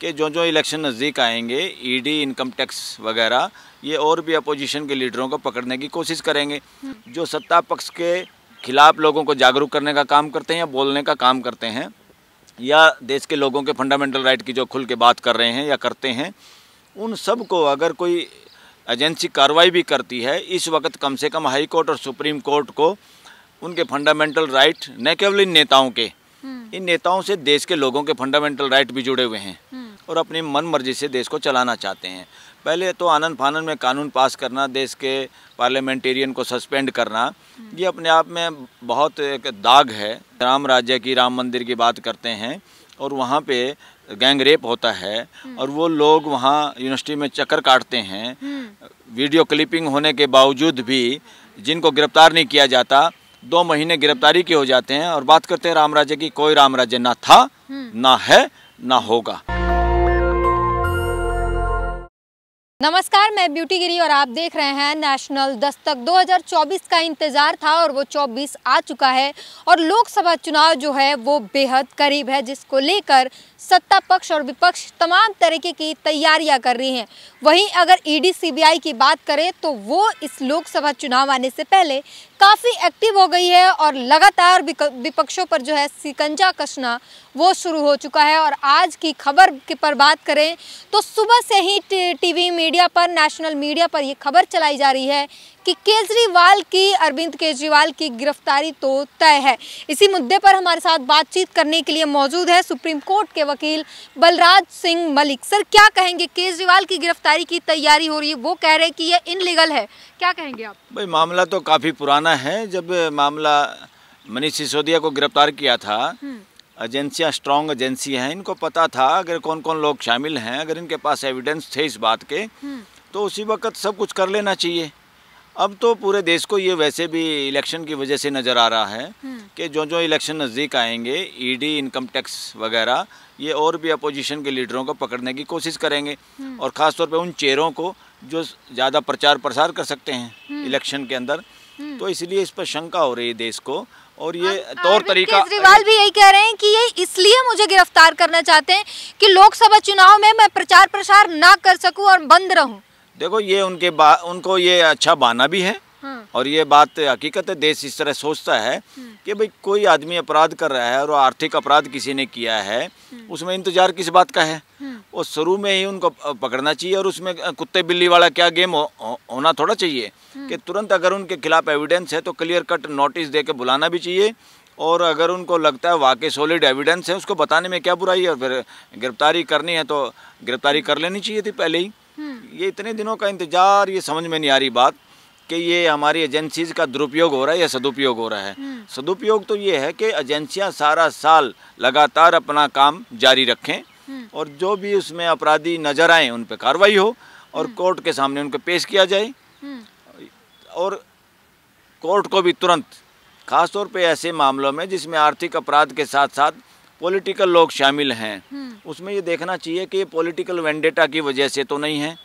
कि जो जो इलेक्शन नज़दीक आएंगे ईडी इनकम टैक्स वगैरह ये और भी अपोजिशन के लीडरों को पकड़ने की कोशिश करेंगे हम्म। जो सत्ता पक्ष के खिलाफ लोगों को जागरूक करने का काम करते हैं या बोलने का काम करते हैं या देश के लोगों के फंडामेंटल राइट की जो खुल के बात कर रहे हैं या करते हैं उन सब को अगर कोई एजेंसी कार्रवाई भी करती है इस वक्त कम से कम हाई कोर्ट और सुप्रीम कोर्ट को उनके फंडामेंटल राइट न केवल इन नेताओं के हम्म। इन नेताओं से देश के लोगों के फंडामेंटल राइट भी जुड़े हुए हैं हम्म। और अपनी मन मर्जी से देश को चलाना चाहते हैं पहले तो आनंद फानन में कानून पास करना देश के पार्लियामेंटेरियन को सस्पेंड करना हम्म। ये अपने आप में बहुत एक दाग है राम राज्य की राम मंदिर की बात करते हैं और वहाँ पे गैंग रेप होता है और वो लोग वहाँ यूनिवर्सिटी में चक्कर काटते हैं वीडियो क्लिपिंग होने के बावजूद भी जिनको गिरफ्तार नहीं किया जाता दो महीने गिरफ्तारी के हो जाते हैं और बात करते हैं राम राज्य की कोई राम राज्य ना था हम्म। ना है ना होगा नमस्कार मैं ब्यूटी गिरी और आप देख रहे हैं नेशनल दस्तक 2024 का इंतज़ार था और वो 24 आ चुका है और लोकसभा चुनाव जो है वो बेहद करीब है जिसको लेकर सत्ता पक्ष और विपक्ष तमाम तरीके की तैयारियां कर रही हैं वहीं अगर ईडी सीबीआई की बात करें तो वो इस लोकसभा चुनाव आने से पहले काफ़ी एक्टिव हो गई है और लगातार विपक्षों पर जो है सिकंजा कसना वो शुरू हो चुका है और आज की खबर के पर बात करें तो सुबह से ही टीवी मीडिया पर नेशनल मीडिया पर ये खबर चलाई जा रही है कि केजरीवाल की अरविंद केजरीवाल की गिरफ्तारी तो तय है इसी मुद्दे पर हमारे साथ बातचीत करने के लिए मौजूद है सुप्रीम कोर्ट के वकील बलराज सिंह मलिक सर क्या कहेंगे केजरीवाल की गिरफ्तारी की तैयारी हो रही है वो कह रहे हैं कि यह इनलीगल है क्या कहेंगे आप भाई मामला तो काफ़ी पुराना है जब मामला मनीष सिसोदिया को गिरफ्तार किया था हम्म। एजेंसियाँ स्ट्रॉन्ग एजेंसी हैं इनको पता था अगर कौन कौन लोग शामिल हैं अगर इनके पास एविडेंस थे इस बात के हम्म। तो उसी वक्त सब कुछ कर लेना चाहिए अब तो पूरे देश को ये वैसे भी इलेक्शन की वजह से नज़र आ रहा है हम्म। कि जो जो इलेक्शन नज़दीक आएंगे ईडी इनकम टैक्स वगैरह ये और भी अपोजिशन के लीडरों को पकड़ने की कोशिश करेंगे और ख़ासतौर पर उन चेहरों को जो ज़्यादा प्रचार प्रसार कर सकते हैं हम्म। इलेक्शन के अंदर हम्म। तो इसलिए इस पर शंका हो रही है देश को और ये हाँ, तौर तरीका केजरीवाल भी यही कह रहे हैं कि ये इसलिए मुझे गिरफ्तार करना चाहते हैं कि लोकसभा चुनाव में मैं प्रचार प्रसार ना कर सकूं और बंद रहूं देखो ये उनके उनको ये अच्छा बाना भी है हाँ। और ये बात हकीकत है देश इस तरह सोचता है हम्म। कि भाई कोई आदमी अपराध कर रहा है और आर्थिक अपराध किसी ने किया है उसमें इंतजार किस बात का है वो शुरू में ही उनको पकड़ना चाहिए और उसमें कुत्ते बिल्ली वाला क्या गेम हो, हो, होना थोड़ा चाहिए हम्म। कि तुरंत अगर उनके खिलाफ एविडेंस है तो क्लियर कट नोटिस दे के बुलाना भी चाहिए और अगर उनको लगता है वाकई सॉलिड एविडेंस है उसको बताने में क्या बुराई है और फिर गिरफ्तारी करनी है तो गिरफ्तारी कर लेनी चाहिए थी पहले ही हम्म। ये इतने दिनों का इंतजार ये समझ में नहीं आ रही बात कि ये हमारी एजेंसीज का दुरुपयोग हो रहा है या सदुपयोग हो रहा है हम्म। सदुपयोग तो ये है कि एजेंसियां सारा साल लगातार अपना काम जारी रखें हम्म। और जो भी उसमें अपराधी नजर आए उन पर कार्रवाई हो और हम्म। कोर्ट के सामने उनको पेश किया जाए हम्म। और कोर्ट को भी तुरंत खासतौर पे ऐसे मामलों में जिसमें आर्थिक अपराध के साथ साथ पॉलिटिकल लोग शामिल हैं उसमें ये देखना चाहिए कि ये पॉलिटिकल वेंडेटा की वजह से तो नहीं है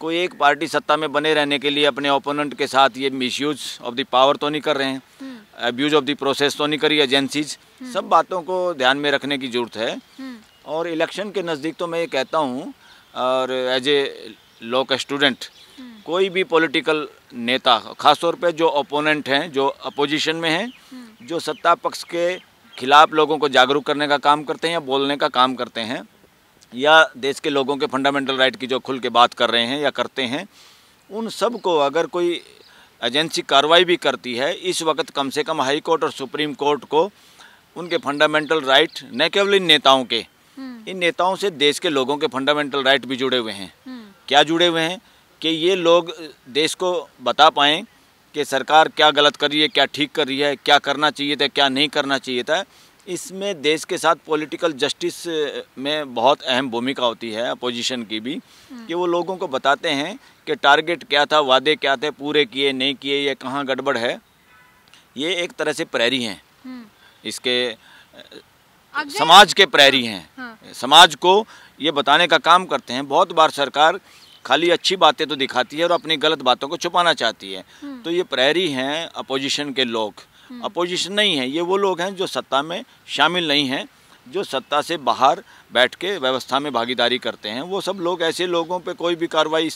कोई एक पार्टी सत्ता में बने रहने के लिए अपने ओपोनेंट के साथ ये मिसयूज ऑफ द पावर तो नहीं कर रहे हैं अब्यूज ऑफ द प्रोसेस तो नहीं करी एजेंसीज सब बातों को ध्यान में रखने की जरूरत है और इलेक्शन के नज़दीक तो मैं ये कहता हूँ और एज ए लॉ का स्टूडेंट कोई भी पॉलिटिकल नेता खासतौर पे जो ओपोनेंट हैं जो अपोजिशन में हैं हम्म। जो सत्ता पक्ष के खिलाफ लोगों को जागरूक करने का काम करते हैं या बोलने का काम करते हैं या देश के लोगों के फंडामेंटल राइट की जो खुल के बात कर रहे हैं या करते हैं उन सब को अगर कोई एजेंसी कार्रवाई भी करती है इस वक्त कम से कम हाई कोर्ट और सुप्रीम कोर्ट को उनके फंडामेंटल राइट न केवल इन नेताओं के हम्म। इन नेताओं से देश के लोगों के फंडामेंटल राइट भी जुड़े हुए हैं हम्म। क्या जुड़े हुए हैं कि ये लोग देश को बता पाएँ कि सरकार क्या गलत कर रही है क्या ठीक कर रही है क्या करना चाहिए था क्या नहीं करना चाहिए था इसमें देश के साथ पॉलिटिकल जस्टिस में बहुत अहम भूमिका होती है अपोजिशन की भी हम्म। कि वो लोगों को बताते हैं कि टारगेट क्या था वादे क्या थे पूरे किए नहीं किए ये कहाँ गड़बड़ है ये एक तरह से प्रहरी हैं इसके समाज के प्रहरी हैं हाँ। समाज को ये बताने का काम करते हैं बहुत बार सरकार खाली अच्छी बातें तो दिखाती है और अपनी गलत बातों को छुपाना चाहती है हम्म। तो ये प्रहरी हैं अपोजिशन के लोग हम्म। अपोजिशन नहीं है ये वो लोग हैं जो सत्ता में शामिल नहीं हैं जो सत्ता से बाहर बैठ के व्यवस्था में भागीदारी करते हैं वो सब लोग ऐसे लोगों पे कोई भी कार्रवाई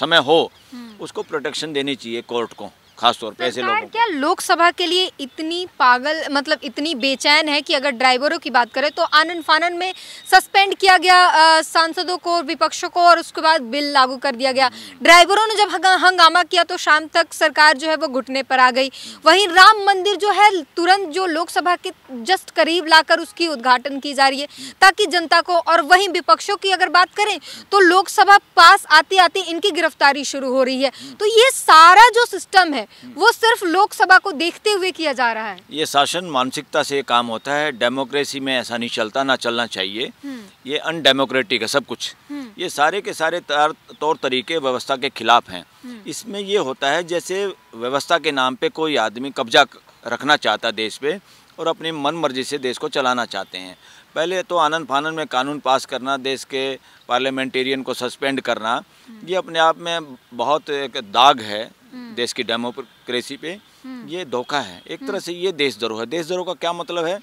समय हो हम्म। उसको प्रोटेक्शन देनी चाहिए कोर्ट को खास तौर तो ऐसे लोग क्या लोकसभा के लिए इतनी पागल मतलब इतनी बेचैन है कि अगर ड्राइवरों की बात करें तो आनंद फानन में सस्पेंड किया गया सांसदों को विपक्षों को और उसके बाद बिल लागू कर दिया गया ड्राइवरों ने जब हंगामा किया तो शाम तक सरकार जो है वो घुटने पर आ गई वहीं राम मंदिर जो है तुरंत जो लोकसभा के जस्ट करीब लाकर उसकी उद्घाटन की जा रही है ताकि जनता को और वहीं विपक्षों की अगर बात करें तो लोकसभा पास आते आते इनकी गिरफ्तारी शुरू हो रही है तो ये सारा जो सिस्टम है वो सिर्फ लोकसभा को देखते हुए किया जा रहा है ये शासन मानसिकता से काम होता है डेमोक्रेसी में ऐसा नहीं चलता ना चलना चाहिए हम्म। ये अनडेमोक्रेटिक है सब कुछ हम्म। ये सारे के सारे तौर तरीके व्यवस्था के खिलाफ हैं हम्म। इसमें ये होता है जैसे व्यवस्था के नाम पे कोई आदमी कब्जा रखना चाहता देश पे और अपनी मन मर्जी से देश को चलाना चाहते हैं पहले तो आनंद फानंद में कानून पास करना देश के पार्लियामेंटेरियन को सस्पेंड करना ये अपने आप में बहुत एक दाग है हम्म। देश की डेमोक्रेसी पे हम्म। ये धोखा है एक तरह हम्म। से ये देशद्रोह है देशद्रोह का क्या मतलब है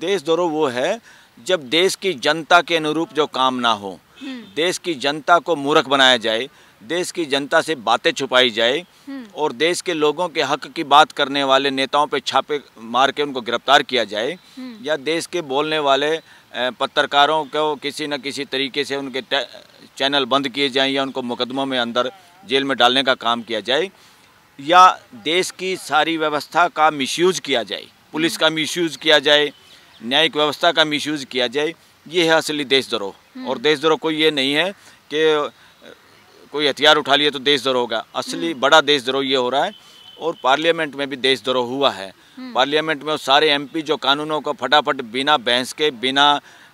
देशद्रोह वो है जब देश की जनता के अनुरूप जो काम ना हो देश की जनता को मूर्ख बनाया जाए देश की जनता से बातें छुपाई जाए और देश के लोगों के हक की बात करने वाले नेताओं पर छापे मार के उनको गिरफ्तार किया जाए या देश के बोलने वाले पत्रकारों को किसी न किसी तरीके से उनके चैनल बंद किए जाएं या उनको मुकदमों में अंदर जेल में डालने का काम किया जाए या देश की सारी व्यवस्था का मिसयूज किया जाए पुलिस का मिसयूज किया जाए न्यायिक व्यवस्था का मिसयूज किया जाए ये है असली देशद्रोह हम्म। और देशद्रोह कोई ये नहीं है कि कोई हथियार उठा लिए तो देशद्रोह होगा असली हम्म। बड़ा देशद्रोह ये हो रहा है और पार्लियामेंट में भी देशद्रोह हुआ है हम्म। पार्लियामेंट में सारे एमपी जो कानूनों को फटाफट बिना बहस के बिना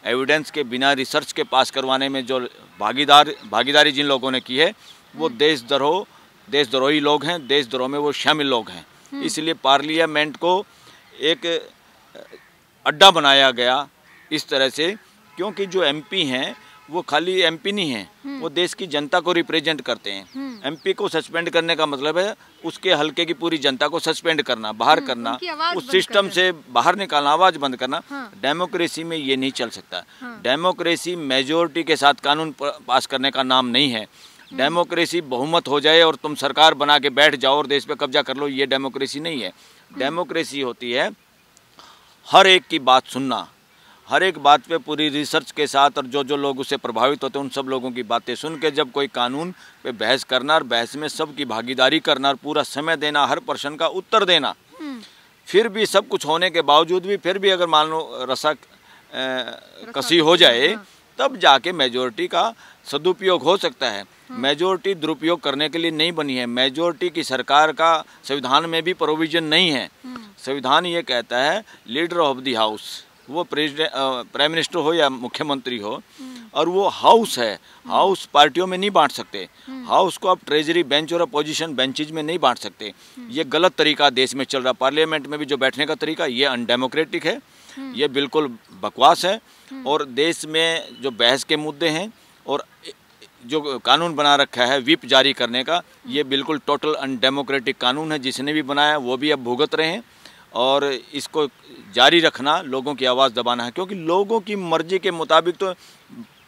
एविडेंस के बिना रिसर्च के पास करवाने में जो भागीदार भागीदारी जिन लोगों ने की है वो देशद्रोह देशद्रोही लोग हैं देशद्रोह में वो शामिल लोग हैं हम्म। इसलिए पार्लियामेंट को एक अड्डा बनाया गया इस तरह से क्योंकि जो एमपी हैं वो खाली एमपी नहीं है हम्म। वो देश की जनता को रिप्रेजेंट करते हैं एमपी हम्म। को सस्पेंड करने का मतलब है उसके हल्के की पूरी जनता को सस्पेंड करना बाहर करना उस सिस्टम से बाहर निकालना आवाज़ बंद करना हाँ। डेमोक्रेसी में ये नहीं चल सकता हाँ। डेमोक्रेसी मेजोरिटी के साथ कानून पास करने का नाम नहीं है हम्म। डेमोक्रेसी बहुमत हो जाए और तुम सरकार बना के बैठ जाओ और देश पे कब्जा कर लो ये डेमोक्रेसी नहीं है हम्म। डेमोक्रेसी होती है हर एक की बात सुनना हर एक बात पे पूरी रिसर्च के साथ और जो जो लोग उससे प्रभावित होते हैं उन सब लोगों की बातें सुन के जब कोई कानून पे बहस करना और बहस में सबकी भागीदारी करना और पूरा समय देना हर प्रश्न का उत्तर देना हम्म। फिर भी सब कुछ होने के बावजूद भी फिर भी अगर मान लो रसा कसी हो जाए हाँ। तब जाके मेजोरिटी का सदुपयोग हो सकता है मेजोरिटी हाँ। दुरुपयोग करने के लिए नहीं बनी है मेजोरिटी की सरकार का संविधान में भी प्रोविजन नहीं है हाँ। संविधान ये कहता है लीडर ऑफ द हाउस वो प्रेसिडेंट प्राइम मिनिस्टर हो या मुख्यमंत्री हो हाँ। और वो हाउस है हाउस पार्टियों में नहीं बांट सकते हाउस को आप ट्रेजरी बेंच और अपोजिशन बेंचेज में नहीं बांट सकते ये गलत तरीका देश में चल रहा पार्लियामेंट में भी जो बैठने का तरीका ये अनडेमोक्रेटिक है हम्म। ये बिल्कुल बकवास है हम्म। और देश में जो बहस के मुद्दे हैं और जो कानून बना रखा है विप जारी करने का ये हम्म। बिल्कुल टोटल अनडेमोक्रेटिक कानून है जिसने भी बनाया वो भी अब भुगत रहे हैं और इसको जारी रखना लोगों की आवाज़ दबाना है क्योंकि लोगों की मर्ज़ी के मुताबिक तो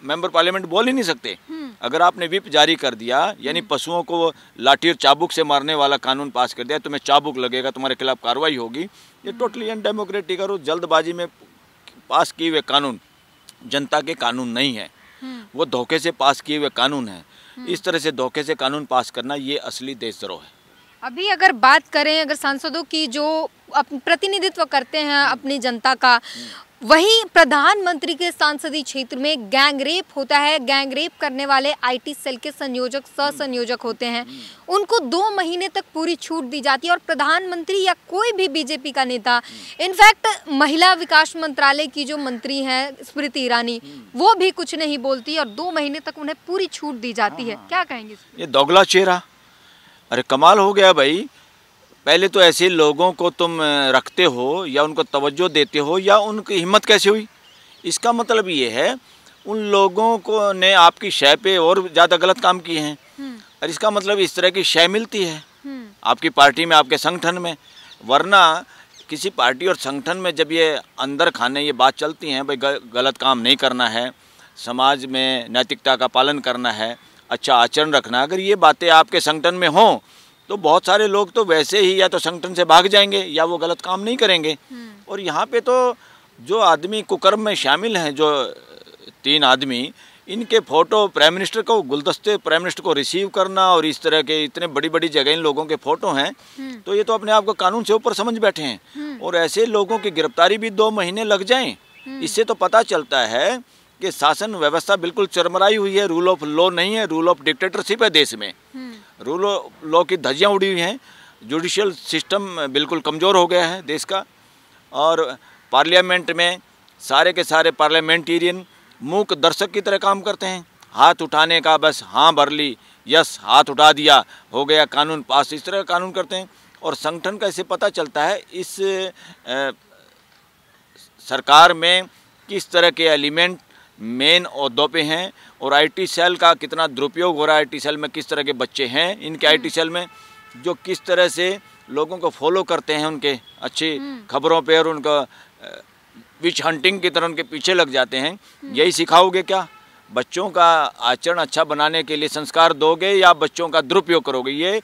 मेंबर पार्लियामेंट बोल ही नहीं सकते अगर आपने विप जारी कर दिया यानी पशुओं को लाठी और चाबुक से मारने वाला कानून पास कर दिया तुम्हें चाबुक लगेगा तुम्हारे खिलाफ कार्रवाई होगी ये टोटली अनडेमोक्रेटिक और जल्दबाजी में पास किए हुए कानून जनता के कानून नहीं है वो धोखे से पास किए हुए कानून है इस तरह से धोखे से कानून पास करना ये असली देशद्रोह है अभी अगर बात करें अगर सांसदों की जो प्रतिनिधित्व करते हैं अपनी जनता का वहीं प्रधानमंत्री के सांसदी क्षेत्र में गैंगरेप होता है गैंगरेप करने वाले आईटी सेल के संयोजक सहसंयोजक होते हैं उनको दो महीने तक पूरी छूट दी जाती है और प्रधानमंत्री या कोई भी बीजेपी का नेता इनफैक्ट महिला विकास मंत्रालय की जो मंत्री हैं स्मृति ईरानी वो भी कुछ नहीं बोलती और दो महीने तक उन्हें पूरी छूट दी जाती है हाँ, हाँ। क्या कहेंगे ये दोगला चेहरा अरे कमाल हो गया भाई पहले तो ऐसे लोगों को तुम रखते हो या उनको तवज्जो देते हो या उनकी हिम्मत कैसे हुई इसका मतलब ये है उन लोगों को ने आपकी शय पे और ज़्यादा गलत काम किए हैं हम्म। और इसका मतलब इस तरह की शय मिलती है हम्म। आपकी पार्टी में आपके संगठन में वरना किसी पार्टी और संगठन में जब ये अंदर खाने ये बात चलती हैं भाई गलत काम नहीं करना है समाज में नैतिकता का पालन करना है अच्छा आचरण रखना अगर ये बातें आपके संगठन में हों तो बहुत सारे लोग तो वैसे ही या तो संगठन से भाग जाएंगे या वो गलत काम नहीं करेंगे हम्म। और यहाँ पे तो जो आदमी कुकर्म में शामिल हैं जो तीन आदमी इनके फोटो प्राइम मिनिस्टर को गुलदस्ते प्राइम मिनिस्टर को रिसीव करना और इस तरह के इतने बड़ी बड़ी जगह इन लोगों के फोटो हैं हम्म। तो ये तो अपने आप को कानून से ऊपर समझ बैठे हैं हम्म। और ऐसे लोगों की गिरफ्तारी भी दो महीने लग जाएं इससे तो पता चलता है कि शासन व्यवस्था बिल्कुल चरमराई हुई है रूल ऑफ लॉ नहीं है रूल ऑफ डिक्टेटरशिप है देश में रूल ऑफ लॉ की धज्जियाँ उड़ी हुई हैं जुडिशियल सिस्टम बिल्कुल कमज़ोर हो गया है देश का और पार्लियामेंट में सारे के सारे पार्लियामेंटेरियन मूक दर्शक की तरह काम करते हैं हाथ उठाने का बस हाँ भर ली यस हाथ उठा दिया हो गया कानून पास इस तरह कानून करते हैं और संगठन का इसे पता चलता है इस आ, सरकार में किस तरह के एलिमेंट मेन अहदों पे हैं और आईटी सेल का कितना दुरुपयोग हो रहा है आईटी सेल में किस तरह के बच्चे हैं इनके आईटी सेल में जो किस तरह से लोगों को फॉलो करते हैं उनके अच्छी हम्म। खबरों पे और उनका विच हंटिंग की तरह उनके पीछे लग जाते हैं हम्म। यही सिखाओगे क्या बच्चों का आचरण अच्छा बनाने के लिए संस्कार दोगे या बच्चों का दुरुपयोग करोगे ये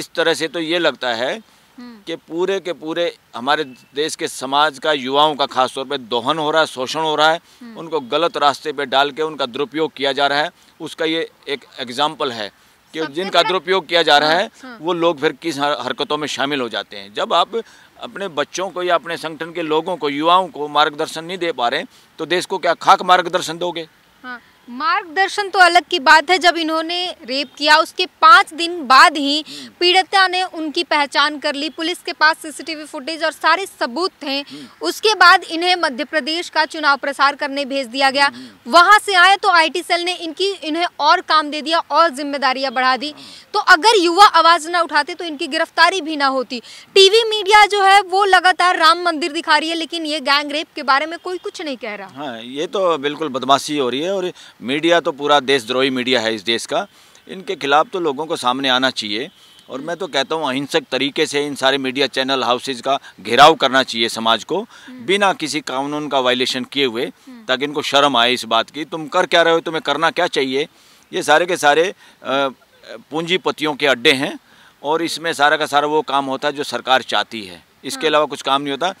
इस तरह से तो ये लगता है कि पूरे के पूरे हमारे देश के समाज का युवाओं का खास तौर पे दोहन हो रहा है शोषण हो रहा है उनको गलत रास्ते पे डाल के उनका दुरुपयोग किया जा रहा है उसका ये एक एग्जाम्पल है कि जिनका दुरुपयोग किया जा रहा है हाँ, हाँ। वो लोग फिर किस हरकतों में शामिल हो जाते हैं जब आप अपने बच्चों को या अपने संगठन के लोगों को युवाओं को मार्गदर्शन नहीं दे पा रहे तो देश को क्या खाक मार्गदर्शन दोगे हाँ। मार्गदर्शन तो अलग की बात है जब इन्होंने रेप किया उसके पाँच दिन बाद ही पीड़िता ने उनकी पहचान कर ली पुलिस के पास सीसीटीवी फुटेज और सारे सबूत थे उसके बाद इन्हें मध्य प्रदेश का चुनाव प्रसार करने भेज दिया गया वहां से आए तो आईटी सेल ने इनकी इन्हें और काम दे दिया और जिम्मेदारियां बढ़ा दी तो अगर युवा आवाज़ ना उठाते तो इनकी गिरफ्तारी भी ना होती टीवी मीडिया जो है वो लगातार राम मंदिर दिखा रही है लेकिन ये गैंग रेप के बारे में कोई कुछ नहीं कह रहा हाँ ये तो बिल्कुल बदमाशी हो रही है और मीडिया तो पूरा देशद्रोही मीडिया है इस देश का इनके खिलाफ तो लोगों को सामने आना चाहिए और मैं तो कहता हूँ अहिंसक तरीके से इन सारे मीडिया चैनल हाउसेज का घेराव करना चाहिए समाज को बिना किसी कानून का वायलेशन किए हुए ताकि इनको शर्म आए इस बात की तुम कर क्या रहे हो तुम्हें करना क्या चाहिए ये सारे के सारे पूंजीपतियों के अड्डे हैं और इसमें सारा का सारा वो काम होता है जो सरकार चाहती है इसके अलावा कुछ काम नहीं होता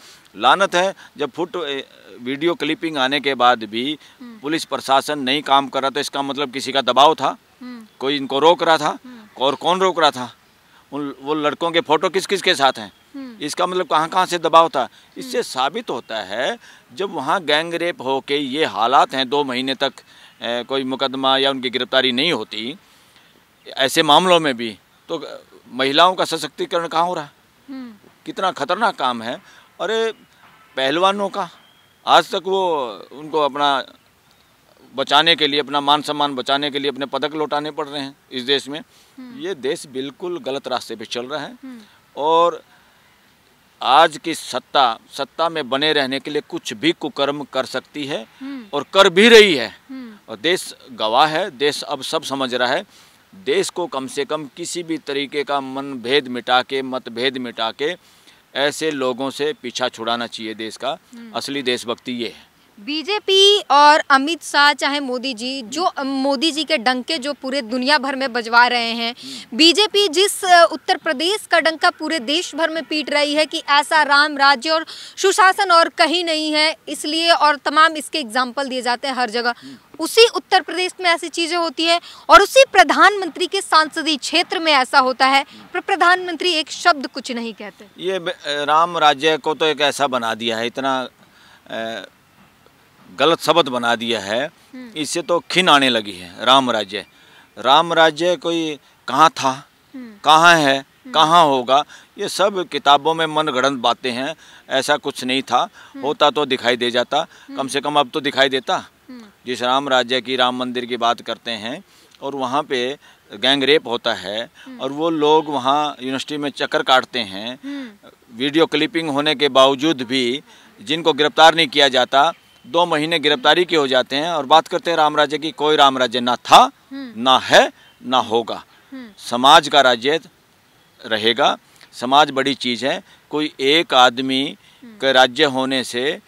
लानत है जब फुट वीडियो क्लिपिंग आने के बाद भी हम्म। पुलिस प्रशासन नहीं काम कर रहा था तो इसका मतलब किसी का दबाव था हम्म। कोई इनको रोक रहा था हम्म। और कौन रोक रहा था उन वो लड़कों के फोटो किस किस के साथ हैं इसका मतलब कहाँ कहाँ से दबाव था इससे साबित होता है जब वहाँ गैंग रेप हो के ये हालात हैं दो महीने तक ए, कोई मुकदमा या उनकी गिरफ्तारी नहीं होती ऐसे मामलों में भी तो महिलाओं का सशक्तिकरण कहाँ हो रहा कितना खतरनाक काम है अरे पहलवानों का आज तक वो उनको अपना बचाने के लिए अपना मान सम्मान बचाने के लिए अपने पदक लौटाने पड़ रहे हैं इस देश में हम्म। ये देश बिल्कुल गलत रास्ते पे चल रहा है हम्म। और आज की सत्ता सत्ता में बने रहने के लिए कुछ भी कुकर्म कर सकती है हम्म। और कर भी रही है और देश गवाह है देश अब सब समझ रहा है देश को कम से कम किसी भी तरीके का मन भेद मिटा के मतभेद मिटा के ऐसे लोगों से पीछा छुड़ाना चाहिए देश का हम्म। असली देशभक्ति ये है बीजेपी और अमित शाह चाहे मोदी जी जो मोदी जी के डंके जो पूरे दुनिया भर में बजवा रहे हैं हम्म। बीजेपी जिस उत्तर प्रदेश का डंका पूरे देश भर में पीट रही है कि ऐसा राम राज्य और सुशासन और कहीं नहीं है इसलिए और तमाम इसके एग्जाम्पल दिए जाते हैं हर जगह हम्म। उसी उत्तर प्रदेश में ऐसी चीज़ें होती है और उसी प्रधानमंत्री के सांसदीय क्षेत्र में ऐसा होता है पर प्रधानमंत्री एक शब्द कुछ नहीं कहते ये राम राज्य को तो एक ऐसा बना दिया है इतना गलत शब्द बना दिया है हम्म। इससे तो खिन आने लगी है राम राज्य राम राज्य कोई कहाँ था हम्म। कहाँ है हम्म। कहाँ होगा ये सब किताबों में मन बातें हैं ऐसा कुछ नहीं था होता तो दिखाई दे जाता कम से कम अब तो दिखाई देता जिस राम राज्य की राम मंदिर की बात करते हैं और वहाँ पे गैंग रेप होता है और वो लोग वहाँ यूनिवर्सिटी में चक्कर काटते हैं वीडियो क्लिपिंग होने के बावजूद भी जिनको गिरफ्तार नहीं किया जाता दो महीने गिरफ्तारी के हो जाते हैं और बात करते हैं राम राज्य की कोई राम राज्य ना था ना है ना होगा समाज का राज्य रहेगा समाज बड़ी चीज़ है कोई एक आदमी के राज्य होने से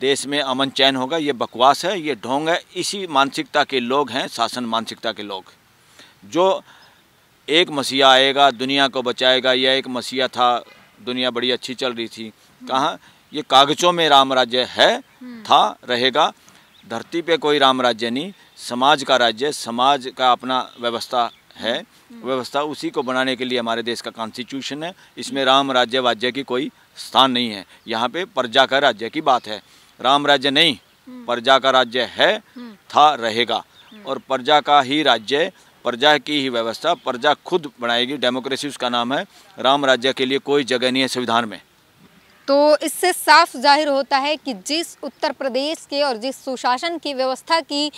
देश में अमन चैन होगा ये बकवास है ये ढोंग है इसी मानसिकता के लोग हैं शासन मानसिकता के लोग जो एक मसीहा आएगा दुनिया को बचाएगा यह एक मसीहा था दुनिया बड़ी अच्छी चल रही थी कहाँ ये कागजों में राम राज्य है हम्म। था रहेगा धरती पे कोई राम राज्य नहीं समाज का राज्य समाज का अपना व्यवस्था है हम्म। व्यवस्था उसी को बनाने के लिए हमारे देश का कॉन्स्टिट्यूशन है इसमें राम राज्य वाज्य की कोई स्थान नहीं है यहाँ पे प्रजा का राज्य की बात है राम राज्य नहीं हम्म। प्रजा का राज्य है हम्म। था रहेगा हम्म। और प्रजा का ही राज्य प्रजा की ही व्यवस्था प्रजा खुद बनाएगी डेमोक्रेसी उसका नाम है राम राज्य के लिए कोई जगह नहीं है संविधान में तो इससे साफ जाहिर होता है कि जिस उत्तर प्रदेश के और जिस सुशासन की व्यवस्था की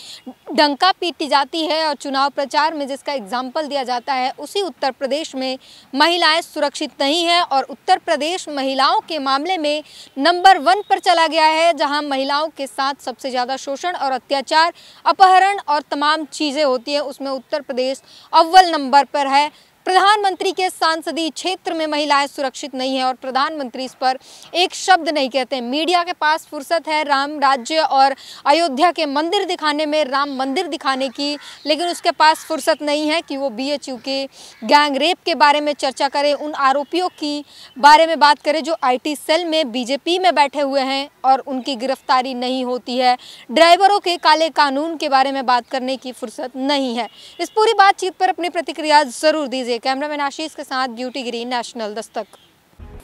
डंका पीटी जाती है और चुनाव प्रचार में जिसका एग्जाम्पल दिया जाता है उसी उत्तर प्रदेश में महिलाएं सुरक्षित नहीं हैं और उत्तर प्रदेश महिलाओं के मामले में नंबर वन पर चला गया है जहां महिलाओं के साथ सबसे ज़्यादा शोषण और अत्याचार अपहरण और तमाम चीज़ें होती हैं उसमें उत्तर प्रदेश अव्वल नंबर पर है प्रधानमंत्री के सांसदीय क्षेत्र में महिलाएं सुरक्षित नहीं है और प्रधानमंत्री इस पर एक शब्द नहीं कहते मीडिया के पास फुर्सत है राम राज्य और अयोध्या के मंदिर दिखाने में राम मंदिर दिखाने की लेकिन उसके पास फुर्सत नहीं है कि वो बीएचयू के गैंग रेप के बारे में चर्चा करें उन आरोपियों की बारे में बात करें जो आई सेल में बीजेपी में बैठे हुए हैं और उनकी गिरफ्तारी नहीं होती है ड्राइवरों के काले कानून के बारे में बात करने की फुर्सत नहीं है इस पूरी बातचीत पर अपनी प्रतिक्रिया ज़रूर दीजिए लिए कैमरामैन आशीष के साथ duty green national Dastak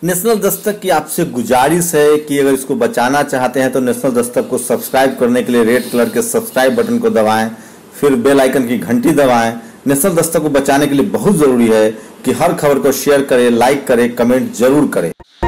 national Dastak की आपसे गुजारिश है कि अगर इसको बचाना चाहते हैं तो नेशनल दस्तक को सब्सक्राइब करने के लिए रेड कलर के सब्सक्राइब बटन को दबाएं फिर बेल आइकन की घंटी दबाएं नेशनल दस्तक को बचाने के लिए बहुत ज़रूरी है कि हर खबर को शेयर करें लाइक करें कमेंट जरूर करें